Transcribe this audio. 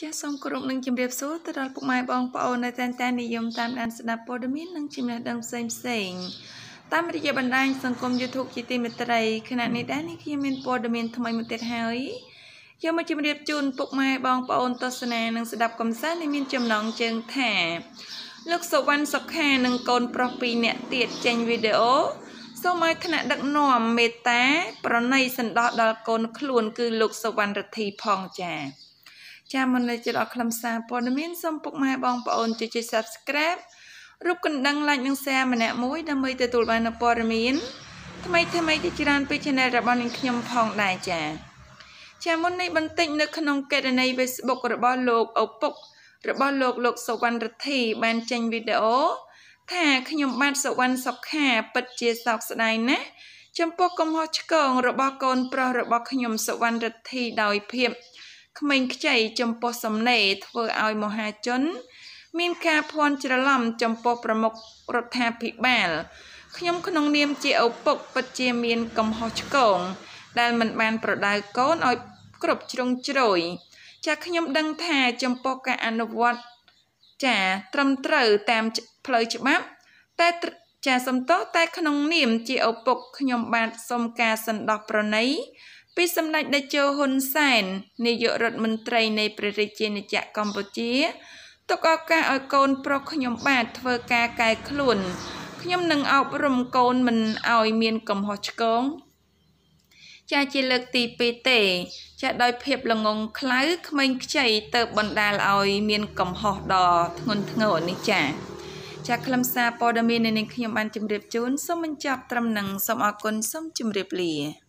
ចាសសូមគោរពនិងជម្រាបសួរទៅដល់ពុកម៉ែបងប្អូនដែលតែងតែនិយមតាមដានស្ដាប់ព័ត៌មាននិងចំណេះដឹងផ្សេងផ្សេងតាមរយៈបណ្ដាញសង្គម YouTube ជាទីមេត្រីខណៈនេះដែរនេះខ្ញុំមានព័ត៌មានថ្មីមួយទៀតហើយយកមកជម្រាបជូនពុកម៉ែបងប្អូនទស្សនានិងស្ដាប់កំសាន្តដែលមានចំណងជើងថាលោកសុវណ្ណសុខានិងកូនប្រុស2នាក់ទៀតចេញវីដេអូសូមឲ្យថ្នាក់ដឹកនាំមេត្តាប្រណីសន្តោសដល់កូនខ្លួនគឺលោកសុវណ្ណរទ្ធីផងចា៎ចាមុនលេចចិត្តអរខ្លឹមសារព័ត៌មានសូមពុកម៉ែបងប្អូនជួយជួយ Subscribe រូបកណ្ដឹង like និង share ម្នាក់មួយដើម្បីទទួលបានព័ត៌មានថ្មីថ្មីជាច្រើនពី Channel របស់នាងខ្ញុំផងដែរចាចាមុននេះបន្តិចនៅក្នុងកេតនី Facebook របស់លោកឪពុករបស់លោកលោកសុវណ្ណរទ្ធីបានចេញវីដេអូថាខ្ញុំបាទសុវណ្ណសុខាពិតជាសោកស្ដាយណាស់ចំពោះកំហុសឆ្គងរបស់កូនប្រុសរបស់ខ្ញុំសុវណ្ណរទ្ធីដោយភាពក្មេងខ្ចីចំពោះសំណេរធ្វើឲ្យមហាជន មានការភ័ន្តច្រឡំចំពោះប្រមុខរដ្ឋាភិបាលខ្ញុំក្នុងនាមជាឪពុកពិតជាមាន កំហុសឆ្គងដែលមិនបាន ប្រដៅកូនឲ្យគ្រប់ជ្រុងជ្រោយចាខ្ញុំដឹងថា ចំពោះការអនុវត្តចាត្រឹមត្រូវតាមផ្លូវច្បាប់តែចាសំទោសតែក្នុងនាមជាឪពុកខ្ញុំ បានសុំការសន្តោសប្រណីពីសម្ដេចតេជោហ៊ុនសែននាយករដ្ឋមន្ត្រីនៃព្រះរាជាណាចក្រកម្ពុជា ទុកឱកាសឲ្យកូនប្រុសខ្ញុំបាទធ្វើការកែខ្លួនខ្ញុំនឹងអប់រំកូនមិនឲ្យមានកំហុសឆ្គងចាជាលើកទី2ទេ ចាដោយភាពល្ងងខ្លៅក្មេងខ្ចីទៅបណ្ដាលឲ្យ មានកំហុសដល់ធ្ងន់ធ្ងរនេះចាចាខ្លឹមសារព័ត៌មាននៃនាងខ្ញុំបានជម្រាបជូនសូមបញ្ចប់ត្រឹមនឹងសូមអរគុណសូមជម្រាបលា